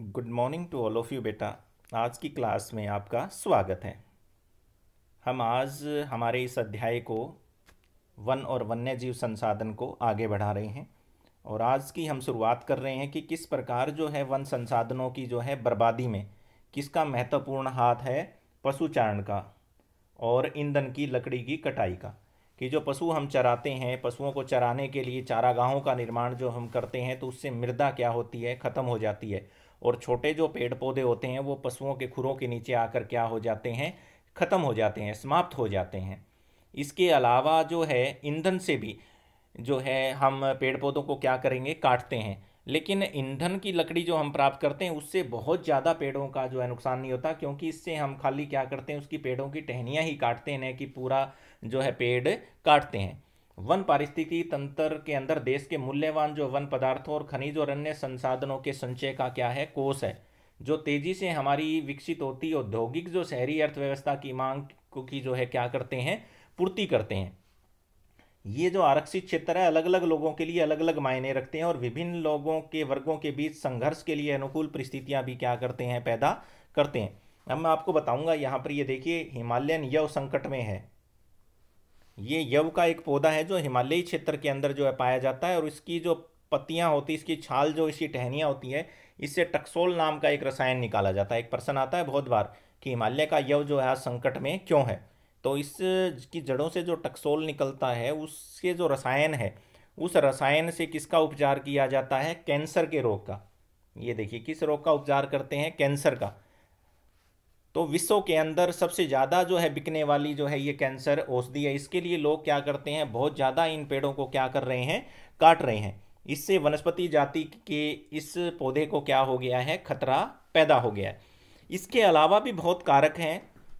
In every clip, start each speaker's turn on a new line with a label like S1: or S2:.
S1: good morning to all of you बेटा आज की क्लास में आपका स्वागत है हम आज हमारे इस अध्याय को वन और वन्य जीव संसाधन को आगे बढ़ा रहे हैं और आज की हम शुरुआत कर रहे हैं कि किस प्रकार जो है वन संसाधनों की जो है बर्बादी में किसका महत्वपूर्ण हाथ है पशुचारण का और ईंधन की लकड़ी की कटाई का कि जो पशु हम चराते हैं पशुओं को चराने के लिए चारागाहों का निर्माण जो हम करते हैं तो उससे मृदा क्या होती है ख़त्म हो जाती है और छोटे जो पेड़ पौधे होते हैं वो पशुओं के खुरों के नीचे आकर क्या हो जाते हैं ख़त्म हो जाते हैं समाप्त हो जाते हैं इसके अलावा जो है ईंधन से भी जो है हम पेड़ पौधों को क्या करेंगे काटते हैं लेकिन ईंधन की लकड़ी जो हम प्राप्त करते हैं उससे बहुत ज़्यादा पेड़ों का जो है नुकसान नहीं होता क्योंकि इससे हम खाली क्या करते हैं उसकी पेड़ों की टहनियाँ ही काटते हैं न कि पूरा जो है पेड़ काटते हैं वन पारिस्थितिकी तंत्र के अंदर देश के मूल्यवान जो वन पदार्थों और खनिज और अन्य संसाधनों के संचय का क्या है कोष है जो तेजी से हमारी विकसित होती औद्योगिक जो शहरी अर्थव्यवस्था की मांग की जो है क्या करते हैं पूर्ति करते हैं ये जो आरक्षित क्षेत्र है अलग अलग लोगों के लिए अलग अलग मायने रखते हैं और विभिन्न लोगों के वर्गों के बीच संघर्ष के लिए अनुकूल परिस्थितियां भी क्या करते हैं पैदा करते हैं अब मैं आपको बताऊंगा यहाँ पर ये देखिए हिमालयन यव संकट में है ये यव का एक पौधा है जो हिमालयी क्षेत्र के अंदर जो है पाया जाता है और इसकी जो पत्तियाँ होती है इसकी छाल जो इसकी टहनियाँ होती है इससे टक्सोल नाम का एक रसायन निकाला जाता है एक प्रश्न आता है बहुत बार कि हिमालय का यव जो है संकट में क्यों है तो इसकी जड़ों से जो टक्सोल निकलता है उसके जो रसायन है उस रसायन से किसका उपचार किया जाता है कैंसर के रोग का ये देखिए किस रोग का उपचार करते हैं कैंसर का तो विश्व के अंदर सबसे ज़्यादा जो है बिकने वाली जो है ये कैंसर औषधि है इसके लिए लोग क्या करते हैं बहुत ज़्यादा इन पेड़ों को क्या कर रहे हैं काट रहे हैं इससे वनस्पति जाति के इस पौधे को क्या हो गया है खतरा पैदा हो गया है इसके अलावा भी बहुत कारक हैं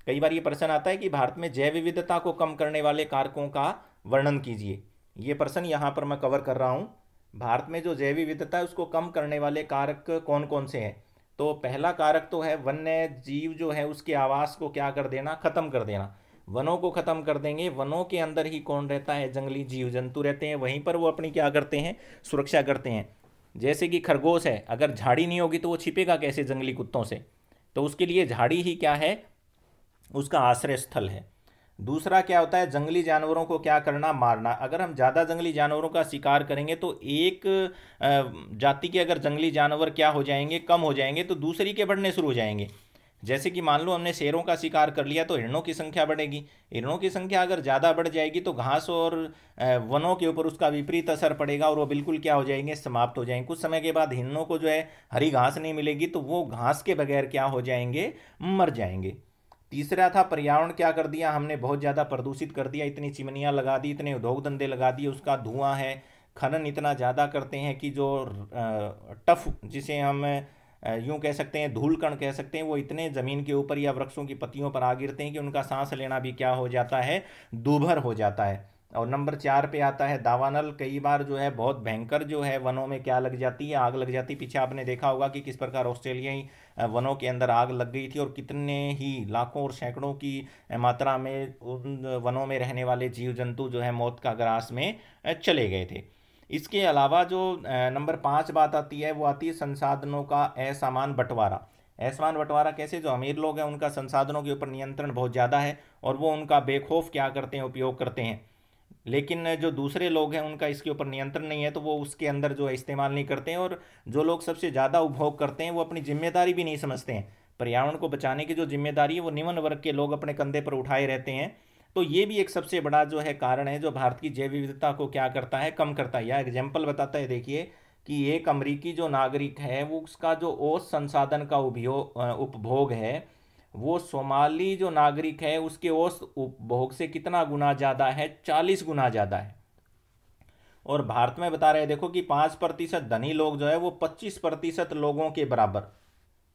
S1: कई बार ये प्रश्न आता है कि भारत में जैव विविधता को कम करने वाले कारकों का वर्णन कीजिए ये प्रश्न यहाँ पर मैं कवर कर रहा हूँ भारत में जो जैव विविधता है उसको कम करने वाले कारक कौन कौन से हैं तो पहला कारक तो है वन्य जीव जो है उसके आवास को क्या कर देना ख़त्म कर देना वनों को ख़त्म कर देंगे वनों के अंदर ही कौन रहता है जंगली जीव जंतु रहते हैं वहीं पर वो अपनी क्या करते हैं सुरक्षा करते हैं जैसे कि खरगोश है अगर झाड़ी नहीं होगी तो वो छिपेगा कैसे जंगली कुत्तों से तो उसके लिए झाड़ी ही क्या है उसका आश्रय स्थल है दूसरा क्या होता है जंगली जानवरों को क्या करना मारना अगर हम ज़्यादा जंगली जानवरों का शिकार करेंगे तो एक जाति के अगर जंगली जानवर क्या हो जाएंगे कम हो जाएंगे तो दूसरी के बढ़ने शुरू हो जाएंगे जैसे कि मान लो हमने शेरों का शिकार कर लिया तो हिरणों की संख्या बढ़ेगी हिरणों की संख्या अगर ज़्यादा बढ़ जाएगी तो घास और वनों के ऊपर उसका विपरीत असर पड़ेगा और वो बिल्कुल क्या हो जाएंगे समाप्त हो जाएंगे कुछ समय के बाद हिरणों को जो है हरी घास नहीं मिलेगी तो वो घास के बगैर क्या हो जाएंगे मर जाएंगे तीसरा था पर्यावरण क्या कर दिया हमने बहुत ज़्यादा प्रदूषित कर दिया इतनी चिमनियाँ लगा दी इतने उद्योग धंधे लगा दिए उसका धुआं है खनन इतना ज़्यादा करते हैं कि जो टफ जिसे हम यूँ कह सकते हैं धूल कण कह सकते हैं वो इतने ज़मीन के ऊपर या वृक्षों की पत्तियों पर आ गिरते हैं कि उनका सांस लेना भी क्या हो जाता है दूभर हो जाता है और नंबर चार पे आता है दावानल कई बार जो है बहुत भयंकर जो है वनों में क्या लग जाती है आग लग जाती है पीछे आपने देखा होगा कि किस प्रकार ऑस्ट्रेलियाई वनों के अंदर आग लग गई थी और कितने ही लाखों और सैकड़ों की मात्रा में उन वनों में रहने वाले जीव जंतु जो है मौत का ग्रास में चले गए थे इसके अलावा जो नंबर पाँच बात आती है वो आती है संसाधनों का असामान बंटवारा ऐसमान बंटवारा कैसे जो अमीर लोग हैं उनका संसाधनों के ऊपर नियंत्रण बहुत ज़्यादा है और वो उनका बेखौफ क्या करते हैं उपयोग करते हैं लेकिन जो दूसरे लोग हैं उनका इसके ऊपर नियंत्रण नहीं है तो वो उसके अंदर जो है इस्तेमाल नहीं करते हैं और जो लोग सबसे ज़्यादा उपभोग करते हैं वो अपनी जिम्मेदारी भी नहीं समझते हैं पर्यावरण को बचाने की जो जिम्मेदारी है वो निम्न वर्ग के लोग अपने कंधे पर उठाए रहते हैं तो ये भी एक सबसे बड़ा जो है कारण है जो भारत की जैव विविधता को क्या करता है कम करता है या एग्जाम्पल बताता है देखिए कि एक अमरीकी जो नागरिक है वो उसका जो औस संसाधन का उपयोग उपभोग है वो सोमाली जो नागरिक है उसके औसत उपभोग से कितना गुना ज़्यादा है चालीस गुना ज़्यादा है और भारत में बता रहे हैं देखो कि पाँच प्रतिशत धनी लोग जो है वो पच्चीस प्रतिशत लोगों के बराबर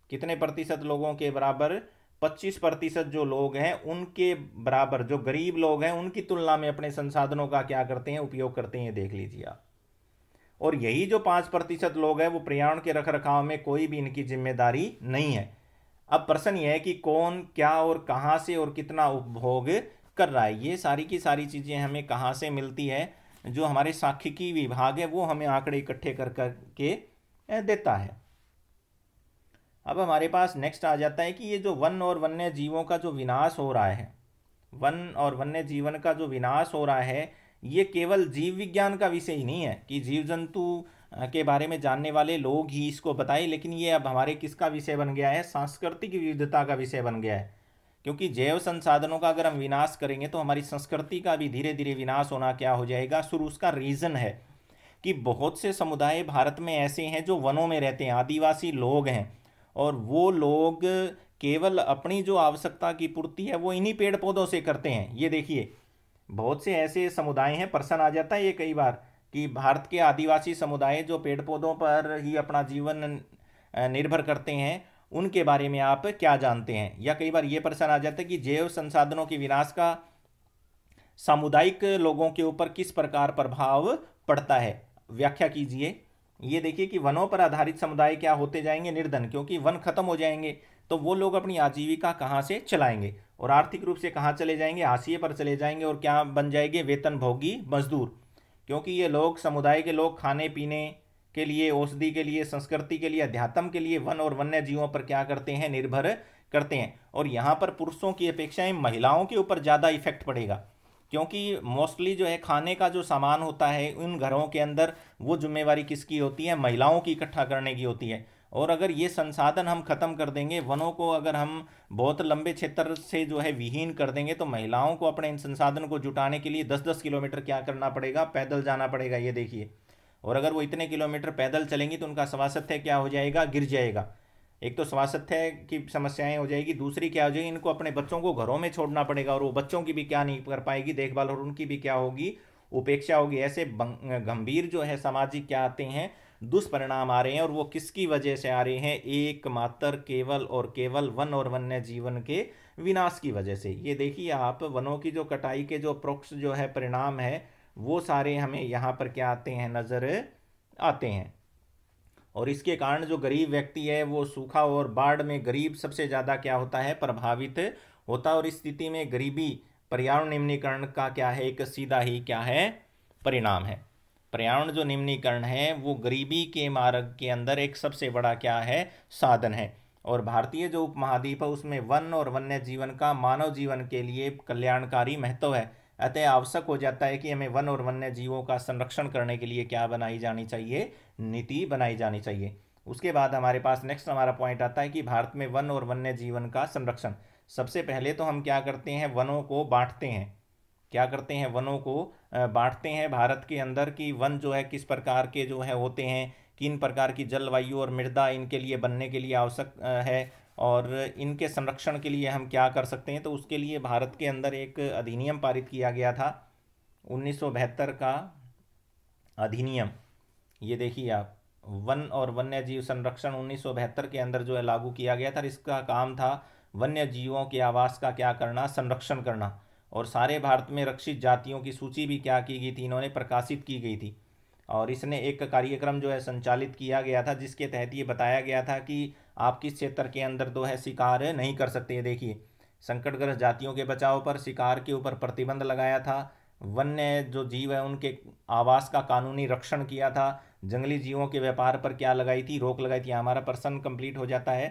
S1: कितने प्रतिशत लोगों के बराबर पच्चीस प्रतिशत जो लोग हैं उनके बराबर जो गरीब लोग हैं उनकी तुलना में अपने संसाधनों का क्या करते हैं उपयोग करते हैं देख लीजिए आप और यही जो पाँच प्रतिशत लोग हैं वो पर्यावरण के रख रखाव में कोई भी इनकी जिम्मेदारी नहीं है अब प्रश्न ये है कि कौन क्या और कहाँ से और कितना उपभोग कर रहा है ये सारी की सारी चीज़ें हमें कहाँ से मिलती है जो हमारे सांख्यिकी विभाग है वो हमें आंकड़े इकट्ठे कर कर के देता है अब हमारे पास नेक्स्ट आ जाता है कि ये जो वन और वन्य जीवों का जो विनाश हो रहा है वन और वन्य जीवन का जो विनाश हो रहा है ये केवल जीव विज्ञान का विषय ही नहीं है कि जीव जंतु के बारे में जानने वाले लोग ही इसको बताएं लेकिन ये अब हमारे किसका विषय बन गया है सांस्कृतिक विविधता का विषय बन गया है क्योंकि जैव संसाधनों का अगर हम विनाश करेंगे तो हमारी संस्कृति का भी धीरे धीरे विनाश होना क्या हो जाएगा शुरू उसका रीज़न है कि बहुत से समुदाय भारत में ऐसे हैं जो वनों में रहते हैं आदिवासी लोग हैं और वो लोग केवल अपनी जो आवश्यकता की पूर्ति है वो इन्हीं पेड़ पौधों से करते हैं ये देखिए बहुत से ऐसे समुदाय हैं पर्सन आ जाता है ये कई बार कि भारत के आदिवासी समुदाय जो पेड़ पौधों पर ही अपना जीवन निर्भर करते हैं उनके बारे में आप क्या जानते हैं या कई बार ये प्रश्न आ जाता है कि जैव संसाधनों के विनाश का सामुदायिक लोगों के ऊपर किस प्रकार प्रभाव पड़ता है व्याख्या कीजिए ये देखिए कि वनों पर आधारित समुदाय क्या होते जाएंगे निर्धन क्योंकि वन खत्म हो जाएंगे तो वो लोग अपनी आजीविका कहाँ से चलाएंगे और आर्थिक रूप से कहाँ चले जाएंगे हाशिए पर चले जाएंगे और क्या बन जाएंगे वेतन भोगी मजदूर क्योंकि ये लोग समुदाय के लोग खाने पीने के लिए औषधि के लिए संस्कृति के लिए अध्यात्म के लिए वन और वन्य जीवों पर क्या करते हैं निर्भर करते हैं और यहाँ पर पुरुषों की अपेक्षाएँ महिलाओं के ऊपर ज़्यादा इफेक्ट पड़ेगा क्योंकि मोस्टली जो है खाने का जो सामान होता है उन घरों के अंदर वो जिम्मेवारी किसकी होती है महिलाओं की इकट्ठा करने की होती है और अगर ये संसाधन हम ख़त्म कर देंगे वनों को अगर हम बहुत लंबे क्षेत्र से जो है विहीन कर देंगे तो महिलाओं को अपने इन संसाधन को जुटाने के लिए दस दस किलोमीटर क्या करना पड़ेगा पैदल जाना पड़ेगा ये देखिए और अगर वो इतने किलोमीटर पैदल चलेंगी तो उनका स्वास्थ्य क्या हो जाएगा गिर जाएगा एक तो स्वास्थ्य की समस्याएं हो जाएगी दूसरी क्या हो जाएगी इनको अपने बच्चों को घरों में छोड़ना पड़ेगा और वो बच्चों की भी क्या नहीं कर पाएगी देखभाल और उनकी भी क्या होगी उपेक्षा होगी ऐसे गंभीर जो है सामाजिक क्या आते हैं दुष्परिणाम आ रहे हैं और वो किसकी वजह से आ रहे हैं एकमात्र केवल और केवल वन और वन्य जीवन के विनाश की वजह से ये देखिए आप वनों की जो कटाई के जो प्रोक्ष जो है परिणाम है वो सारे हमें यहाँ पर क्या आते हैं नज़र आते हैं और इसके कारण जो गरीब व्यक्ति है वो सूखा और बाढ़ में गरीब सबसे ज़्यादा क्या होता है प्रभावित होता है और इस स्थिति में गरीबी पर्यावरण निम्नीकरण का क्या है एक सीधा ही क्या है परिणाम है पर्यावरण जो निम्नीकरण है वो गरीबी के मार्ग के अंदर एक सबसे बड़ा क्या है साधन है और भारतीय जो उपमहाद्वीप है उसमें वन और वन्य जीवन का मानव जीवन के लिए कल्याणकारी महत्व है अतः आवश्यक हो जाता है कि हमें वन और वन्य जीवों का संरक्षण करने के लिए क्या बनाई जानी चाहिए नीति बनाई जानी चाहिए उसके बाद हमारे पास नेक्स्ट हमारा पॉइंट आता है कि भारत में वन और वन्य जीवन का संरक्षण सबसे पहले तो हम क्या करते हैं वनों को बांटते हैं क्या करते हैं वनों को बांटते हैं भारत के अंदर कि वन जो है किस प्रकार के जो है होते हैं किन प्रकार की जलवायु और मृदा इनके लिए बनने के लिए आवश्यक है और इनके संरक्षण के लिए हम क्या कर सकते हैं तो उसके लिए भारत के अंदर एक अधिनियम पारित किया गया था उन्नीस का अधिनियम ये देखिए आप वन और वन्य जीव संरक्षण उन्नीस के अंदर जो है लागू किया गया था इसका काम था वन्य जीवों के आवास का क्या करना संरक्षण करना और सारे भारत में रक्षित जातियों की सूची भी क्या की गई थी इन्होंने प्रकाशित की गई थी और इसने एक कार्यक्रम जो है संचालित किया गया था जिसके तहत ये बताया गया था कि आप किस क्षेत्र के अंदर दो है शिकार नहीं कर सकते देखिए संकटग्रस्त जातियों के बचाव पर शिकार के ऊपर प्रतिबंध लगाया था वन्य जो जीव है उनके आवास का कानूनी रक्षण किया था जंगली जीवों के व्यापार पर क्या लगाई थी रोक लगाई थी हमारा प्रश्न कंप्लीट हो जाता है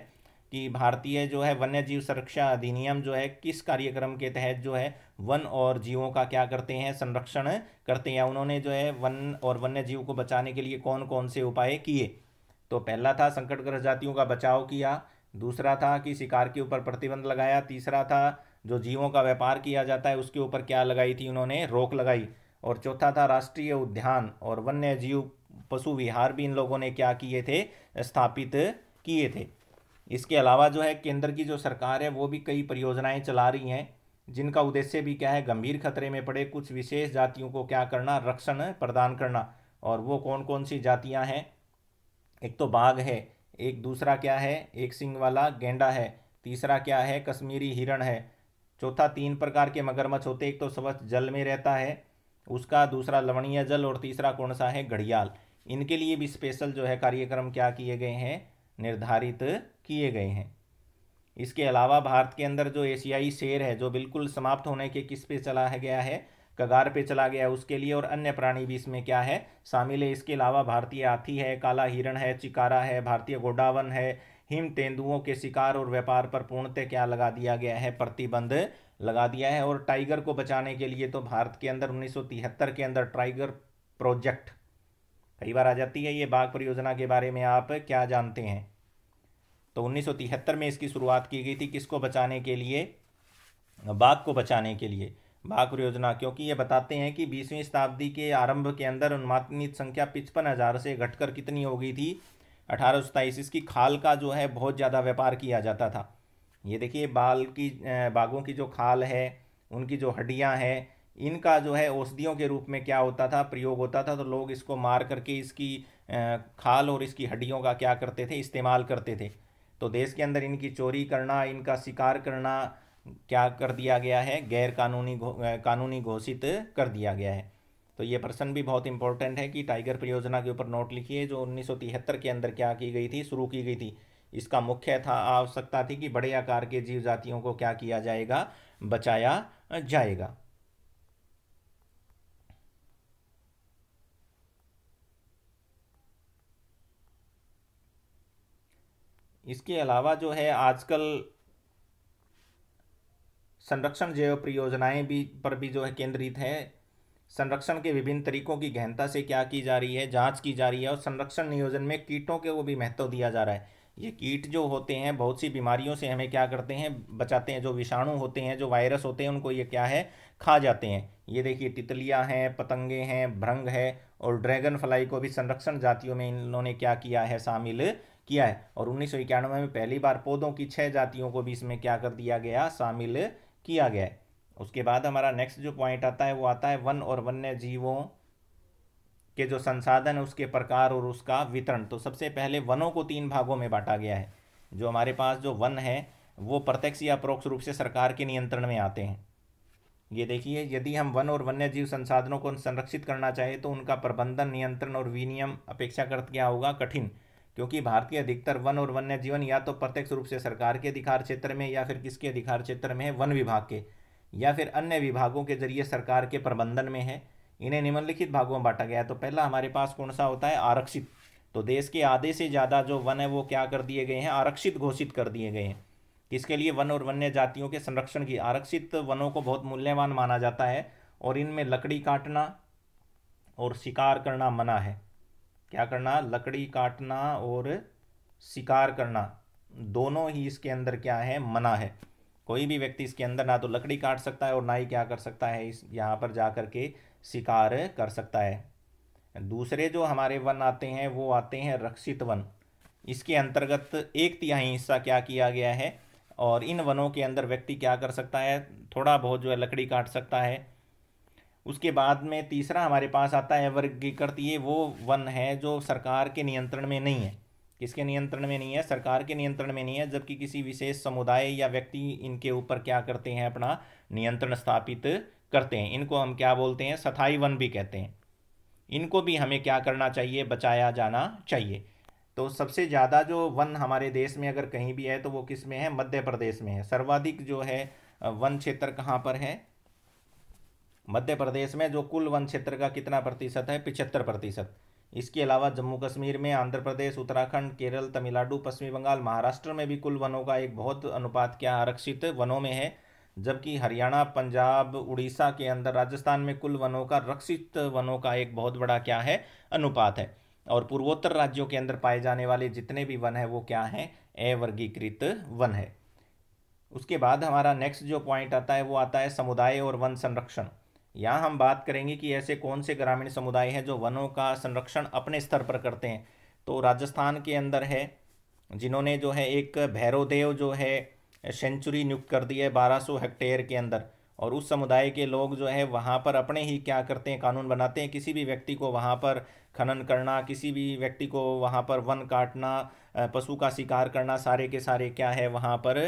S1: कि भारतीय जो है वन्य जीव संरक्षा अधिनियम जो है किस कार्यक्रम के तहत जो है वन और जीवों का क्या करते हैं संरक्षण करते हैं उन्होंने जो है वन और वन्य जीव को बचाने के लिए कौन कौन से उपाय किए तो पहला था संकटग्रस्त जातियों का बचाव किया दूसरा था कि शिकार के ऊपर प्रतिबंध लगाया तीसरा था जो जीवों का व्यापार किया जाता है उसके ऊपर क्या लगाई थी उन्होंने रोक लगाई और चौथा था राष्ट्रीय उद्यान और वन्य जीव पशु विहार भी इन लोगों ने क्या किए थे स्थापित किए थे इसके अलावा जो है केंद्र की जो सरकार है वो भी कई परियोजनाएं चला रही हैं जिनका उद्देश्य भी क्या है गंभीर खतरे में पड़े कुछ विशेष जातियों को क्या करना रक्षण प्रदान करना और वो कौन कौन सी जातियाँ हैं एक तो बाघ है एक दूसरा क्या है एक सिंग वाला गेंडा है तीसरा क्या है कश्मीरी हिरण है चौथा तीन प्रकार के मगरमच्छ होते एक तो स्वच्छ जल में रहता है उसका दूसरा लवणीय जल और तीसरा कौन सा है घड़ियाल इनके लिए भी स्पेशल जो है कार्यक्रम क्या किए गए हैं निर्धारित किए गए हैं इसके अलावा भारत के अंदर जो एशियाई शेर है जो बिल्कुल समाप्त होने के किस पे चला है गया है कगार पे चला गया है उसके लिए और अन्य प्राणी भी इसमें क्या है शामिल है इसके अलावा भारतीय हाथी है काला हिरण है चिकारा है भारतीय गोडावन है हिम तेंदुओं के शिकार और व्यापार पर पूर्णतः क्या लगा दिया गया है प्रतिबंध लगा दिया है और टाइगर को बचाने के लिए तो भारत के अंदर उन्नीस के अंदर टाइगर प्रोजेक्ट कई बार आ जाती है ये बाघ परियोजना के बारे में आप क्या जानते हैं तो उन्नीस में इसकी शुरुआत की गई थी किसको बचाने के लिए बाघ को बचाने के लिए बाघ परियोजना क्योंकि ये बताते हैं कि बीसवीं शताब्दी के आरंभ के अंदर उन्मात्मित संख्या पिचपन हज़ार से घटकर कितनी हो गई थी अठारह सताईस इसकी खाल का जो है बहुत ज़्यादा व्यापार किया जाता था ये देखिए बाल की बाघों की जो खाल है उनकी जो हड्डियाँ हैं इनका जो है औषधियों के रूप में क्या होता था प्रयोग होता था तो लोग इसको मार करके इसकी खाल और इसकी हड्डियों का क्या करते थे इस्तेमाल करते थे तो देश के अंदर इनकी चोरी करना इनका शिकार करना क्या कर दिया गया है गैर कानूनी गो, कानूनी घोषित कर दिया गया है तो ये प्रश्न भी बहुत इंपॉर्टेंट है कि टाइगर परियोजना के ऊपर नोट लिखिए जो उन्नीस के अंदर क्या की गई थी शुरू की गई थी इसका मुख्य था आवश्यकता थी कि बड़े आकार के जीव जातियों को क्या किया जाएगा बचाया जाएगा इसके अलावा जो है आजकल संरक्षण जैव परियोजनाएं भी पर भी जो है केंद्रित है संरक्षण के विभिन्न तरीकों की गहनता से क्या की जा रही है जांच की जा रही है और संरक्षण नियोजन में कीटों के वो भी महत्व दिया जा रहा है ये कीट जो होते हैं बहुत सी बीमारियों से हमें क्या करते हैं बचाते हैं जो विषाणु होते हैं जो वायरस होते हैं उनको ये क्या है खा जाते हैं ये देखिए तितलियाँ हैं पतंगे हैं भ्रंग है और ड्रैगन फ्लाई को भी संरक्षण जातियों में इन्होंने क्या किया है शामिल किया है और उन्नीस में पहली बार पौधों की छह जातियों को भी इसमें क्या कर दिया गया शामिल किया गया है उसके बाद हमारा नेक्स्ट जो पॉइंट आता है वो आता है वन और वन्य जीवों के जो संसाधन है उसके प्रकार और उसका वितरण तो सबसे पहले वनों को तीन भागों में बांटा गया है जो हमारे पास जो वन है वो प्रत्यक्ष या परोक्ष रूप से सरकार के नियंत्रण में आते हैं ये देखिए यदि हम वन और वन्य जीव संसाधनों को संरक्षित करना चाहें तो उनका प्रबंधन नियंत्रण और विनियम अपेक्षाकृत क्या होगा कठिन क्योंकि भारतीय अधिकतर वन और वन्य जीवन या तो प्रत्यक्ष रूप से सरकार के अधिकार क्षेत्र में या फिर किसके अधिकार क्षेत्र में है वन विभाग के या फिर अन्य विभागों के जरिए सरकार के प्रबंधन में है इन्हें निम्नलिखित भागों में बांटा गया है तो पहला हमारे पास कौन सा होता है आरक्षित तो देश के आधे से ज़्यादा जो वन है वो क्या कर दिए गए हैं आरक्षित घोषित कर दिए गए हैं किसके लिए वन और वन्य जातियों के संरक्षण की आरक्षित वनों को बहुत मूल्यवान माना जाता है और इनमें लकड़ी काटना और शिकार करना मना है क्या करना लकड़ी काटना और शिकार करना दोनों ही इसके अंदर क्या है मना है कोई भी व्यक्ति इसके अंदर ना तो लकड़ी काट सकता है और ना ही क्या कर सकता है इस यहाँ पर जा कर के शिकार कर सकता है दूसरे जो हमारे वन आते हैं वो आते हैं रक्षित वन इसके अंतर्गत एक तिहाई हिस्सा क्या किया गया है और इन वनों के अंदर व्यक्ति क्या कर सकता है थोड़ा बहुत जो है लकड़ी काट सकता है उसके बाद में तीसरा हमारे पास आता है वर्गीकृत ये वो वन है जो सरकार के नियंत्रण में नहीं है किसके नियंत्रण में नहीं है सरकार के नियंत्रण में नहीं है जबकि किसी विशेष समुदाय या व्यक्ति इनके ऊपर क्या करते हैं अपना नियंत्रण स्थापित करते हैं इनको हम क्या बोलते हैं सथाई वन भी कहते हैं इनको भी हमें क्या करना चाहिए बचाया जाना चाहिए तो सबसे ज़्यादा जो वन हमारे देश में अगर कहीं भी है तो वो किस में है मध्य प्रदेश में है सर्वाधिक जो है वन क्षेत्र कहाँ पर है मध्य प्रदेश में जो कुल वन क्षेत्र का कितना प्रतिशत है पिछहत्तर प्रतिशत इसके अलावा जम्मू कश्मीर में आंध्र प्रदेश उत्तराखंड केरल तमिलनाडु पश्चिमी बंगाल महाराष्ट्र में भी कुल वनों का एक बहुत अनुपात क्या आरक्षित वनों में है जबकि हरियाणा पंजाब उड़ीसा के अंदर राजस्थान में कुल वनों का रक्षित वनों का एक बहुत बड़ा क्या है अनुपात है और पूर्वोत्तर राज्यों के अंदर पाए जाने वाले जितने भी वन है वो क्या हैं अवर्गीकृत वन है उसके बाद हमारा नेक्स्ट जो पॉइंट आता है वो आता है समुदाय और वन संरक्षण यहाँ हम बात करेंगे कि ऐसे कौन से ग्रामीण समुदाय हैं जो वनों का संरक्षण अपने स्तर पर करते हैं तो राजस्थान के अंदर है जिन्होंने जो है एक भैरोदेव जो है सेंचुरी नियुक्त कर दी है बारह सौ हेक्टेयर के अंदर और उस समुदाय के लोग जो है वहाँ पर अपने ही क्या करते हैं कानून बनाते हैं किसी भी व्यक्ति को वहाँ पर खनन करना किसी भी व्यक्ति को वहाँ पर वन काटना पशु का शिकार करना सारे के सारे क्या है वहाँ पर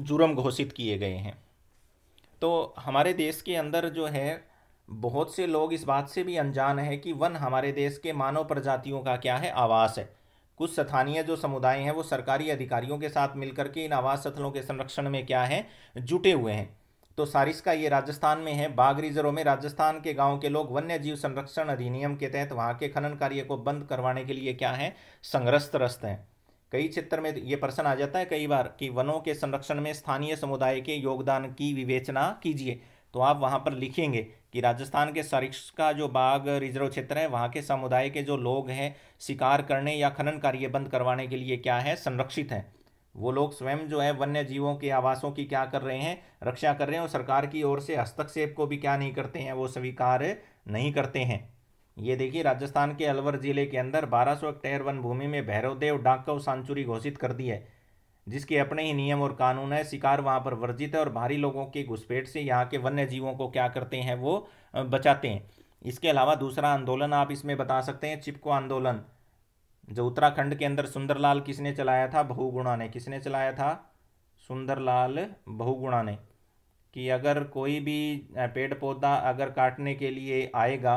S1: जुर्म घोषित किए गए हैं तो हमारे देश के अंदर जो है बहुत से लोग इस बात से भी अनजान है कि वन हमारे देश के मानव प्रजातियों का क्या है आवास है कुछ स्थानीय जो समुदाय हैं वो सरकारी अधिकारियों के साथ मिलकर के इन आवास स्थलों के संरक्षण में क्या है जुटे हुए हैं तो सारिस का ये राजस्थान में है बाघ रिजर्व में राजस्थान के गांव के लोग वन्य जीव संरक्षण अधिनियम के तहत वहाँ के खनन कार्य को बंद करवाने के लिए क्या है संघर्षरस्त हैं कई क्षेत्र में ये प्रश्न आ जाता है कई बार कि वनों के संरक्षण में स्थानीय समुदाय के योगदान की विवेचना कीजिए तो आप वहाँ पर लिखेंगे कि राजस्थान के सरिक्ष का जो बाघ रिजर्व क्षेत्र है वहाँ के समुदाय के जो लोग हैं शिकार करने या खनन कार्य बंद करवाने के लिए क्या है संरक्षित हैं वो लोग स्वयं जो है वन्य जीवों के आवासों की क्या कर रहे हैं रक्षा कर रहे हैं और सरकार की ओर से हस्तक्षेप को भी क्या नहीं करते हैं वो स्वीकार नहीं करते हैं ये देखिए राजस्थान के अलवर जिले के अंदर 1200 सौ हेक्टेयर वन भूमि में भैरवदेव डाकव सांचुरी घोषित कर दी है जिसके अपने ही नियम और कानून है शिकार वहाँ पर वर्जित है और भारी लोगों के घुसपैठ से यहाँ के वन्य जीवों को क्या करते हैं वो बचाते हैं इसके अलावा दूसरा आंदोलन आप इसमें बता सकते हैं चिपको आंदोलन जो उत्तराखंड के अंदर सुंदरलाल किसने चलाया था बहुगुणा ने किसने चलाया था सुंदरलाल बहुगुणा ने कि अगर कोई भी पेड़ पौधा अगर काटने के लिए आएगा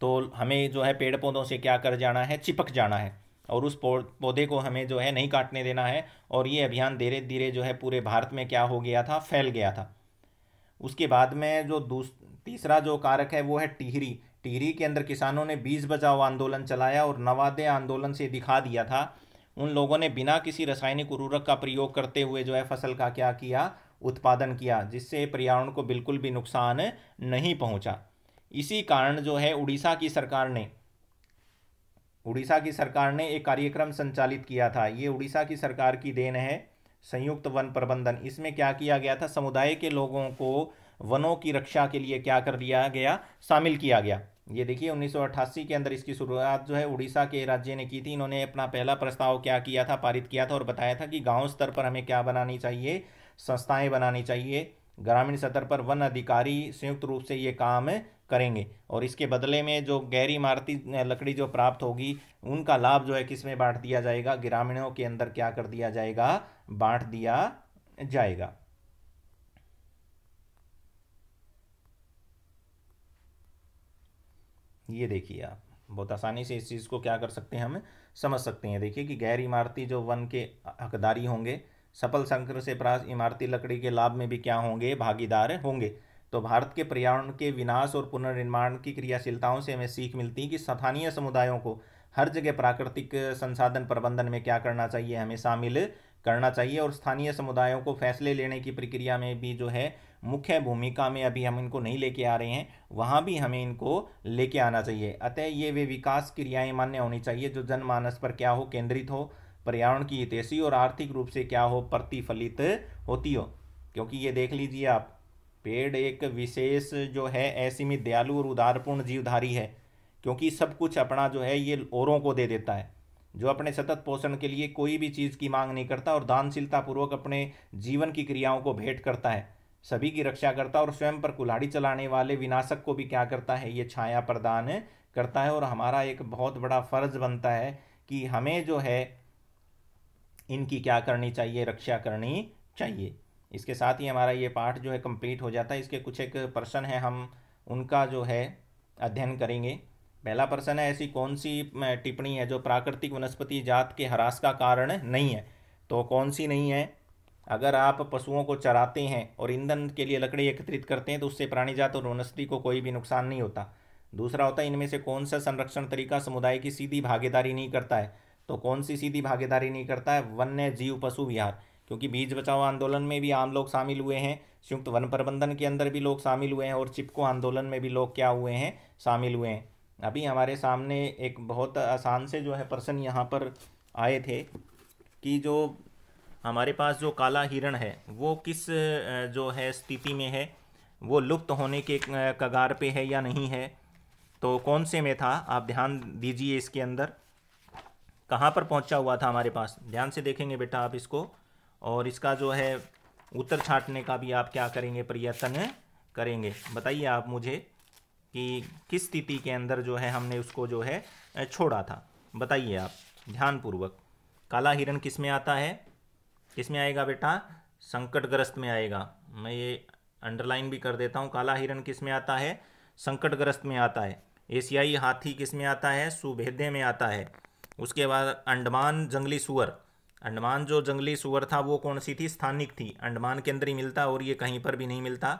S1: तो हमें जो है पेड़ पौधों से क्या कर जाना है चिपक जाना है और उस पौधे को हमें जो है नहीं काटने देना है और ये अभियान धीरे धीरे जो है पूरे भारत में क्या हो गया था फैल गया था उसके बाद में जो दूस तीसरा जो कारक है वो है टिहरी टिहरी के अंदर किसानों ने बीज बचाओ आंदोलन चलाया और नवादे आंदोलन से दिखा दिया था उन लोगों ने बिना किसी रासायनिक उर्वरक का प्रयोग करते हुए जो है फसल का क्या किया उत्पादन किया जिससे पर्यावरण को बिल्कुल भी नुकसान नहीं पहुंचा इसी कारण जो है उड़ीसा की सरकार ने उड़ीसा की सरकार ने एक कार्यक्रम संचालित किया था ये उड़ीसा की सरकार की देन है संयुक्त वन प्रबंधन इसमें क्या किया गया था समुदाय के लोगों को वनों की रक्षा के लिए क्या कर दिया गया शामिल किया गया ये देखिए 1988 के अंदर इसकी शुरुआत जो है उड़ीसा के राज्य ने की थी इन्होंने अपना पहला प्रस्ताव क्या किया था पारित किया था और बताया था कि गांव स्तर पर हमें क्या बनानी चाहिए संस्थाएं बनानी चाहिए ग्रामीण स्तर पर वन अधिकारी संयुक्त रूप से ये काम करेंगे और इसके बदले में जो गैर इमारती लकड़ी जो प्राप्त होगी उनका लाभ जो है किस में बांट दिया जाएगा ग्रामीणों के अंदर क्या कर दिया जाएगा बांट दिया जाएगा ये देखिए आप बहुत आसानी से इस चीज़ को क्या कर सकते हैं हम समझ सकते हैं देखिए कि गैर इमारती जो वन के हकदारी होंगे सफल संक्र से प्राप्त इमारती लकड़ी के लाभ में भी क्या होंगे भागीदार होंगे तो भारत के पर्यावरण के विनाश और पुनर्निर्माण की क्रियाशीलताओं से हमें सीख मिलती है कि स्थानीय समुदायों को हर जगह प्राकृतिक संसाधन प्रबंधन में क्या करना चाहिए हमें शामिल करना चाहिए और स्थानीय समुदायों को फैसले लेने की प्रक्रिया में भी जो है मुख्य भूमिका में अभी हम इनको नहीं लेके आ रहे हैं वहाँ भी हमें इनको लेके आना चाहिए अतः ये वे विकास क्रियाएं मान्य होनी चाहिए जो जनमानस पर क्या हो केंद्रित हो पर्यावरण की हितेशी और आर्थिक रूप से क्या हो प्रतिफलित होती हो क्योंकि ये देख लीजिए आप पेड़ एक विशेष जो है ऐसी में दयालु और उदारपूर्ण जीवधारी है क्योंकि सब कुछ अपना जो है ये औरों को दे देता है जो अपने सतत पोषण के लिए कोई भी चीज़ की मांग नहीं करता और दानशीलतापूर्वक अपने जीवन की क्रियाओं को भेंट करता है सभी की रक्षा करता और स्वयं पर कुल्हाड़ी चलाने वाले विनाशक को भी क्या करता है ये छाया प्रदान करता है और हमारा एक बहुत बड़ा फर्ज बनता है कि हमें जो है इनकी क्या करनी चाहिए रक्षा करनी चाहिए इसके साथ ही हमारा ये पाठ जो है कंप्लीट हो जाता है इसके कुछ एक प्रश्न है हम उनका जो है अध्ययन करेंगे पहला प्रश्न है ऐसी कौन सी टिप्पणी है जो प्राकृतिक वनस्पति जात के ह्रास का कारण नहीं है तो कौन सी नहीं है अगर आप पशुओं को चराते हैं और ईंधन के लिए लकड़ी एकत्रित करते हैं तो उससे प्राणी जात और वनस्पति को कोई भी नुकसान नहीं होता दूसरा होता है इनमें से कौन सा संरक्षण तरीका समुदाय की सीधी भागीदारी नहीं करता है तो कौन सी सीधी भागीदारी नहीं करता है वन्य जीव पशु विहार क्योंकि बीज बचाओ आंदोलन में भी आम लोग शामिल हुए हैं संयुक्त वन प्रबंधन के अंदर भी लोग शामिल हुए हैं और चिपको आंदोलन में भी लोग क्या हुए हैं शामिल हुए हैं अभी हमारे सामने एक बहुत आसान से जो है पर्सन यहाँ पर आए थे कि जो हमारे पास जो काला हिरण है वो किस जो है स्थिति में है वो लुप्त होने के कगार पे है या नहीं है तो कौन से में था आप ध्यान दीजिए इसके अंदर कहाँ पर पहुँचा हुआ था हमारे पास ध्यान से देखेंगे बेटा आप इसको और इसका जो है उत्तर छाटने का भी आप क्या करेंगे प्रयत्न करेंगे बताइए आप मुझे कि किस स्थिति के अंदर जो है हमने उसको जो है छोड़ा था बताइए आप ध्यानपूर्वक काला हिरण किस में आता है किस में आएगा बेटा संकटग्रस्त में आएगा मैं ये अंडरलाइन भी कर देता हूँ काला हिरण किस में आता है संकटग्रस्त में आता है एशियाई हाथी किस में आता है सुभेदे में आता है उसके बाद अंडमान जंगली सुअर अंडमान जो जंगली सुअर था वो कौन सी थी स्थानिक थी अंडमान के अंदर ही मिलता और ये कहीं पर भी नहीं मिलता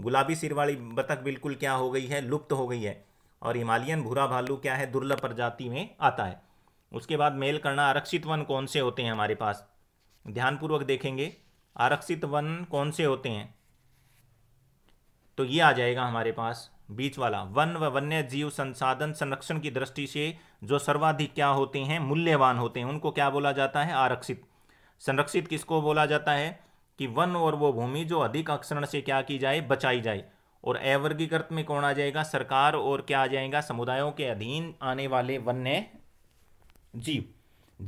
S1: गुलाबी सिर वाली बतख बिल्कुल क्या हो गई है लुप्त हो गई है और हिमालयन भूरा भालू क्या है दुर्लभ प्रजाति में आता है उसके बाद मेल करना आरक्षित वन कौन से होते हैं हमारे पास ध्यानपूर्वक देखेंगे आरक्षित वन कौन से होते हैं तो ये आ जाएगा हमारे पास बीच वाला वन व वन्य जीव संसाधन संरक्षण की दृष्टि से जो सर्वाधिक क्या होते हैं मूल्यवान होते हैं उनको क्या बोला जाता है आरक्षित संरक्षित किसको बोला जाता है कि वन और वो भूमि जो अधिक अक्षरण से क्या की जाए बचाई जाए और अवर्गीकृत में कौन आ जाएगा सरकार और क्या आ जाएगा समुदायों के अधीन आने वाले वन्य जीव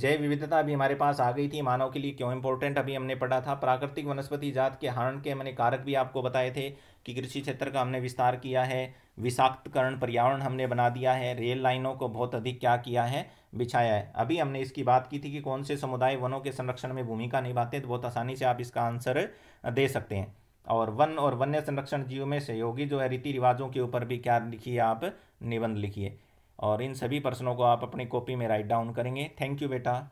S1: जैव विविधता भी हमारे पास आ गई थी मानव के लिए क्यों इंपॉर्टेंट अभी हमने पढ़ा था प्राकृतिक वनस्पति जात के हरण के मैंने कारक भी आपको बताए थे कि कृषि क्षेत्र का हमने विस्तार किया है विषाक्तकरण पर्यावरण हमने बना दिया है रेल लाइनों को बहुत अधिक क्या किया है बिछाया है अभी हमने इसकी बात की थी कि कौन से समुदाय वनों के संरक्षण में भूमिका निभाते हैं तो बहुत आसानी से आप इसका आंसर दे सकते हैं और वन और वन्य संरक्षण जीव में सहयोगी जो है रीति रिवाजों के ऊपर भी क्या लिखिए आप निबंध लिखिए और इन सभी प्रश्नों को आप अपनी कॉपी में राइट डाउन करेंगे थैंक यू बेटा